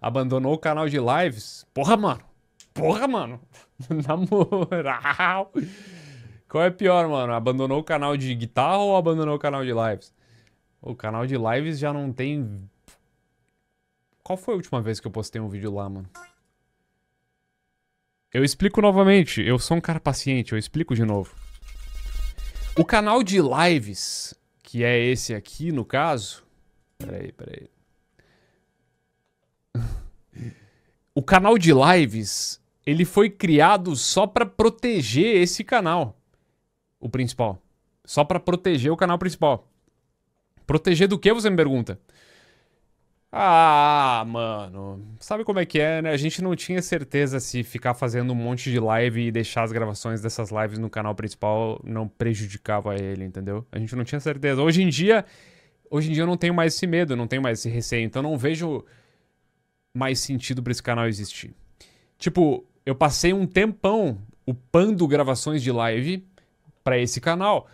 abandonou o canal de lives. Porra, mano. Porra, mano. Na moral. Qual é pior, mano? Abandonou o canal de guitarra ou abandonou o canal de lives? O canal de lives já não tem. Qual foi a última vez que eu postei um vídeo lá, mano? Eu explico novamente. Eu sou um cara paciente, eu explico de novo. O canal de lives, que é esse aqui no caso. Peraí, peraí o canal de lives, ele foi criado só para proteger esse canal, o principal. Só para proteger o canal principal. Proteger do que, você me pergunta? Ah, mano. Sabe como é que é, né? A gente não tinha certeza se ficar fazendo um monte de live e deixar as gravações dessas lives no canal principal não prejudicava ele, entendeu? A gente não tinha certeza. Hoje em dia, hoje em dia eu não tenho mais esse medo, não tenho mais esse receio, então não vejo mais sentido para esse canal existir. Tipo, eu passei um tempão upando gravações de live para esse canal.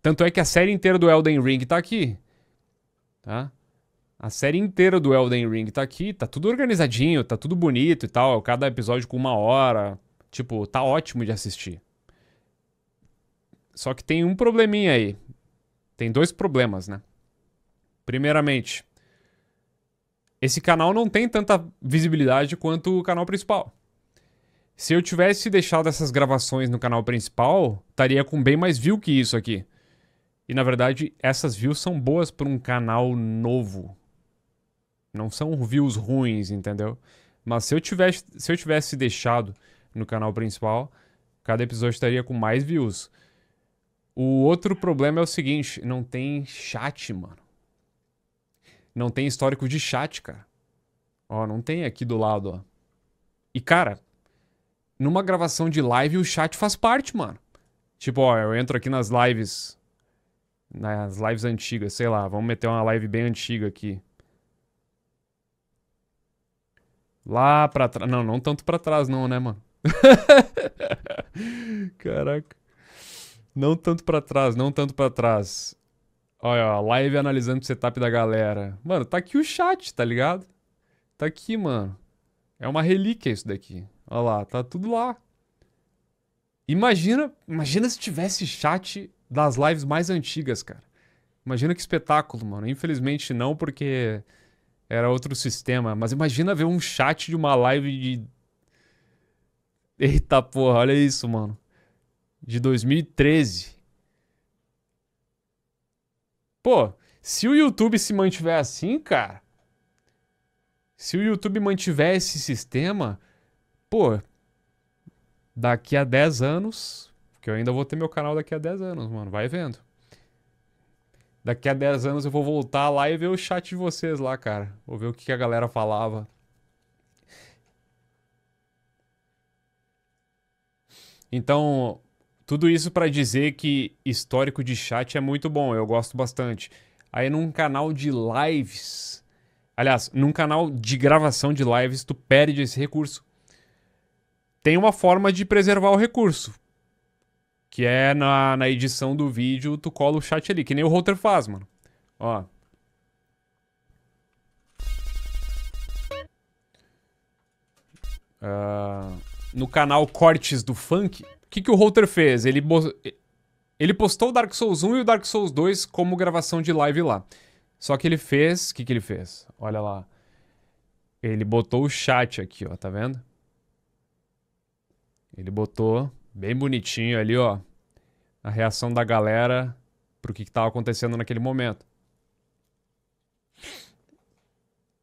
Tanto é que a série inteira do Elden Ring tá aqui. Tá? A série inteira do Elden Ring tá aqui, tá tudo organizadinho, tá tudo bonito e tal. Cada episódio com uma hora. Tipo, tá ótimo de assistir. Só que tem um probleminha aí. Tem dois problemas, né? Primeiramente, esse canal não tem tanta visibilidade quanto o canal principal. Se eu tivesse deixado essas gravações no canal principal, estaria com bem mais view que isso aqui. E na verdade, essas views são boas para um canal novo. Não são views ruins, entendeu? Mas se eu tivesse, se eu tivesse deixado no canal principal, cada episódio estaria com mais views. O outro problema é o seguinte, não tem chat, mano. Não tem histórico de chat, cara. Ó, não tem aqui do lado, ó. E, cara, numa gravação de live o chat faz parte, mano. Tipo, ó, eu entro aqui nas lives. Nas lives antigas, sei lá. Vamos meter uma live bem antiga aqui. Lá pra trás. Não, não tanto pra trás, não, né, mano? Caraca. Não tanto pra trás, não tanto pra trás. Olha, a live analisando o setup da galera. Mano, tá aqui o chat, tá ligado? Tá aqui, mano. É uma relíquia isso daqui. Olha lá, tá tudo lá. Imagina, imagina se tivesse chat das lives mais antigas, cara. Imagina que espetáculo, mano. Infelizmente não, porque era outro sistema. Mas imagina ver um chat de uma live de. Eita porra, olha isso, mano. De 2013. Pô, se o YouTube se mantiver assim, cara. Se o YouTube mantiver esse sistema, pô, daqui a 10 anos, porque eu ainda vou ter meu canal daqui a 10 anos, mano, vai vendo. Daqui a 10 anos eu vou voltar lá e ver o chat de vocês lá, cara. Vou ver o que a galera falava. Então, tudo isso para dizer que histórico de chat é muito bom, eu gosto bastante. Aí num canal de lives, aliás, num canal de gravação de lives, tu perde esse recurso. Tem uma forma de preservar o recurso, que é na, na edição do vídeo, tu cola o chat ali, que nem o router faz, mano. Ó. Uh, no canal Cortes do Funk, que, que o Holter fez? Ele, ele postou o Dark Souls 1 e o Dark Souls 2 como gravação de live lá. Só que ele fez. O que, que ele fez? Olha lá. Ele botou o chat aqui, ó, tá vendo? Ele botou bem bonitinho ali, ó, a reação da galera pro que, que tava acontecendo naquele momento.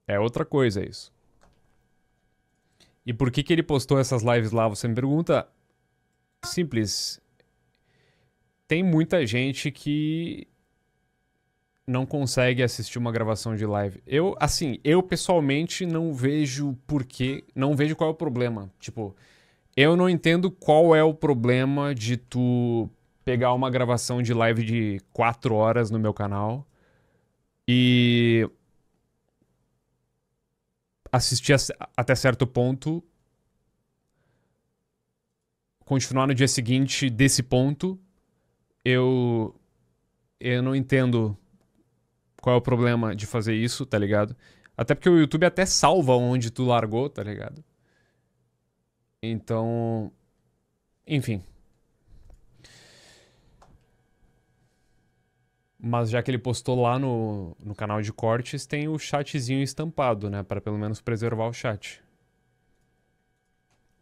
É outra coisa isso. E por que que ele postou essas lives lá, você me pergunta? simples. Tem muita gente que não consegue assistir uma gravação de live. Eu, assim, eu pessoalmente não vejo porquê, não vejo qual é o problema. Tipo, eu não entendo qual é o problema de tu pegar uma gravação de live de 4 horas no meu canal e assistir até certo ponto continuar no dia seguinte desse ponto, eu eu não entendo qual é o problema de fazer isso, tá ligado? Até porque o YouTube até salva onde tu largou, tá ligado? Então, enfim. Mas já que ele postou lá no, no canal de cortes, tem o chatzinho estampado, né? Para pelo menos preservar o chat.